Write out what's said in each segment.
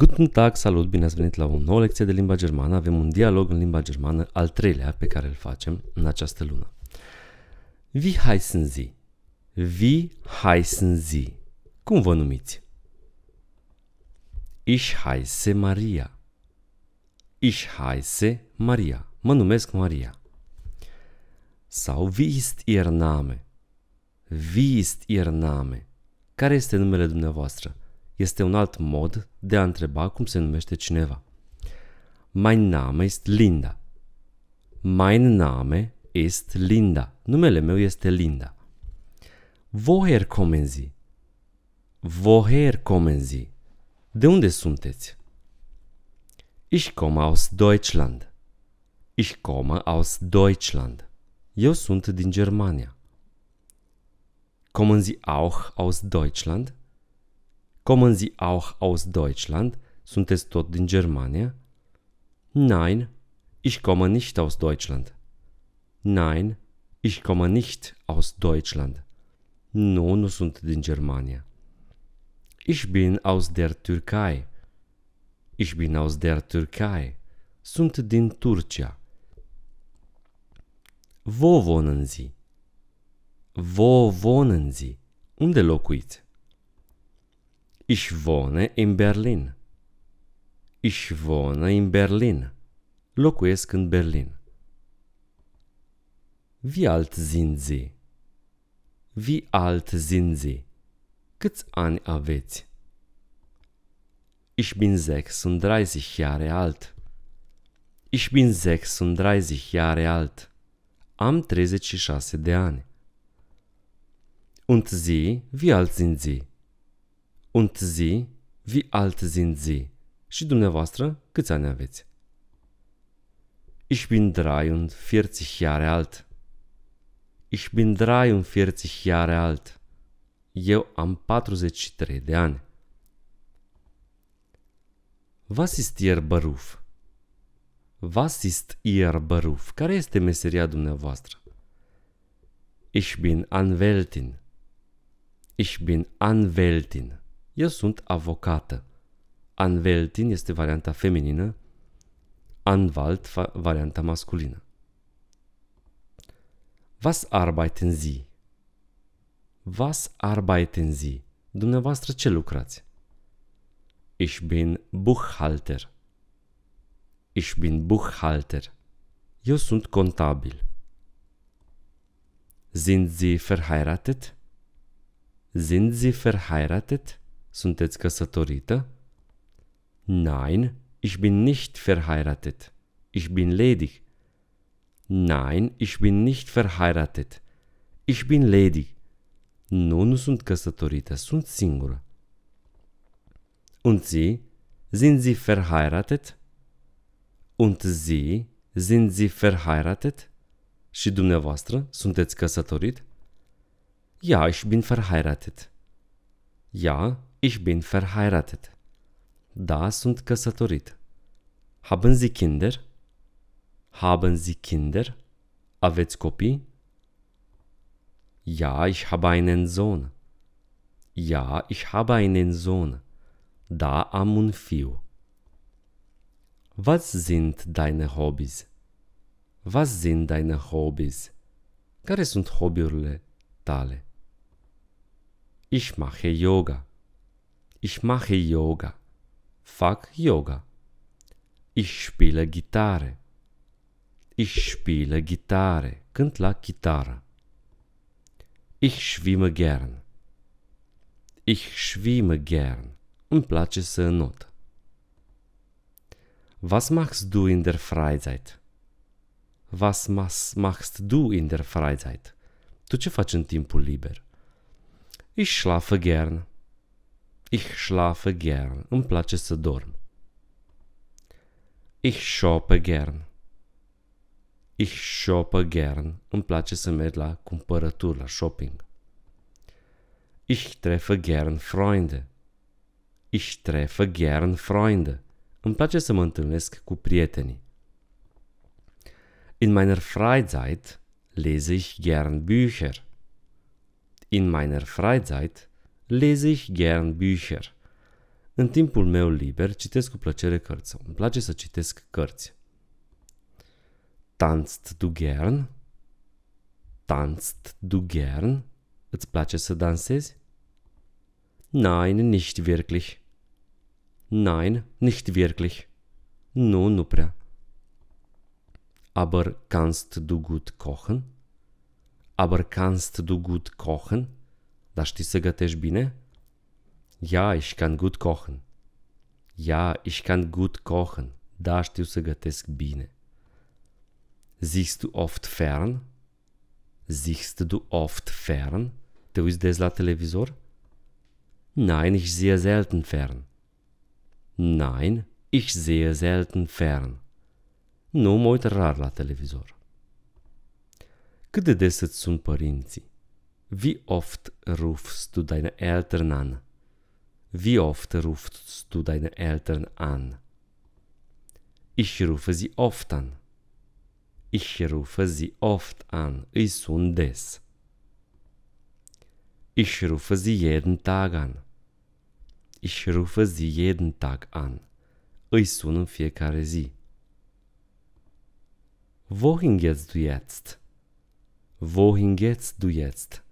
Guten Tag, salut, bine ați venit la o nouă lecție de limba germană. Avem un dialog în limba germană al treilea pe care îl facem în această lună. Wie heißen Sie? Wie heißen Sie? Cum vă numiți? Ich heiße Maria. Ich heiße Maria. Mă numesc Maria. Sau wie ist Ihr Name? Wie ist Ihr Name? Care este numele dumneavoastră? este un alt mod de a întreba cum se numește cineva. Mein Name ist Linda. Mein Name ist Linda. Numele meu este Linda. Woher kommen Sie? Woher kommen Sie? De unde sunteți? Ich komme aus Deutschland. Ich komme aus Deutschland. Eu sunt din Germania. Kommen Sie auch aus Deutschland? Kommen Sie auch aus Deutschland? Sind es dort in Germania? Nein, ich komme nicht aus Deutschland. Nein, ich komme nicht aus Deutschland. Non sunt in Germania. Ich bin aus der Türkei. Ich bin aus der Türkei. Sunt din Turcia. Wo wohnen Sie? Wo wohnen Sie? Unde locuiți? Ich wohne in Berlin. Ich wohne in Berlin. Locuiesc în Berlin. Wie alt sind Sie? Wie alt sind Sie? Câți ani aveți? Ich bin 36 Jahre alt. Ich bin 36 Jahre alt. Am 36 de ani. Und Sie, wie alt sind Sie? Und zi, vi alt zi în zi. Și dumneavoastră, câți ani aveți? Ich bin 43 Jahre alt. Ich bin 43 Jahre alt. Eu am 43 de ani. Was ist Ihr Beruf? Was ist Ihr Beruf? Care este meseria dumneavoastră? Ich bin Anwältin. Ich bin Anwältin. Eu sunt avocată. Anveltin este varianta feminină, Anwalt varianta masculină. Was arbeiten Sie? Was arbeiten Sie? Dumneavoastră ce lucrați? Ich bin Buchhalter. Ich bin Buchhalter. Eu sunt contabil. Sind Sie verheiratet? Sind Sie verheiratet? Sunteți căsătorită? Nein, ich bin nicht verheiratet. Ich bin ledig. Nein, ich bin nicht verheiratet. Ich bin ledig. Nu, nu sunt căsătorită, sunt singură. Und Sie? Sind Sie verheiratet? Und Sie? Sind Sie verheiratet? Și dumneavoastră, sunteți căsătorit? Ja, ich bin verheiratet. Ja, ich bin verheiratet. Das und căsătorit. Haben Sie Kinder? Haben Sie Kinder? Aveți copii? Ja, ich habe einen Sohn. Ja, ich habe einen Sohn. Da am un Was sind deine Hobbys? Was sind deine Hobbys? Care sunt hobby-urile tale? Ich mache Yoga. Ich mache Yoga. Fuck Yoga. Ich spiele Gitarre. Ich spiele Gitarre. Cânt la chitară. Ich schwimme gern. Ich schwimme gern. und place să înot. Was machst du in der Freizeit? Was machst du in der Freizeit? Tu ce faci în timpul liber? Ich schlafe gern. Ich schlafe gern, und place să dorm. Ich shoppe gern. Ich shoppe gern, und place să merg la cumpărături, la shopping. Ich treffe gern Freunde. Ich treffe gern Freunde. Îmi place să mă întâlnesc cu prietenii. In meiner Freizeit lese ich gern Bücher. In meiner Freizeit lese ich gern Bücher. În timpul meu liber citesc cu plăcere cărți sau îmi place să citesc cărți. Tanzt du gern? Tanzt du gern? Îți place să dansezi? Nein, nicht wirklich. Nein, nicht wirklich. Nu, nu prea. Aber kannst du gut kochen? Aber kannst du gut kochen? Da știi să gătești bine? Ja, ich kann gut kochen. Ja, ich kann gut kochen. Da știu să gătesc bine. Siehst du oft fern? Siehst du oft fern? Te uiți des la televizor? Nein, ich sehe selten fern. Nein, ich sehe selten fern. Nu mă uit rar la televizor. Cât de des îți sunt părinții? Wie oft rufst du deine Eltern an? Wie oft rufst du deine Eltern an? Ich rufe sie oft an. Ich rufe sie oft an. Ist Ich rufe sie jeden Tag an. Ich rufe sie jeden Tag an. Îi sun în fiecare zi. Wohin gehst du jetzt? Wohin gehst du jetzt?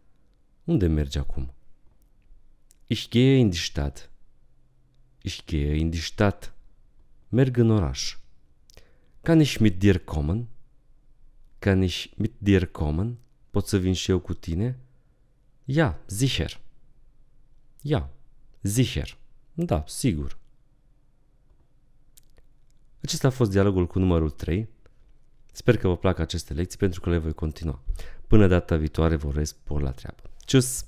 Unde mergi acum? Ich gehe in die Stadt. Ich gehe in die Stadt. Merg în oraș. Kann ich mit dir kommen? Kann ich mit dir kommen? Pot să vin și eu cu tine? Ja, sicher. Ja, sicher. Da, sigur. Acesta a fost dialogul cu numărul 3. Sper că vă plac aceste lecții pentru că le voi continua. Până data viitoare vă urez por la treabă. Tschüss.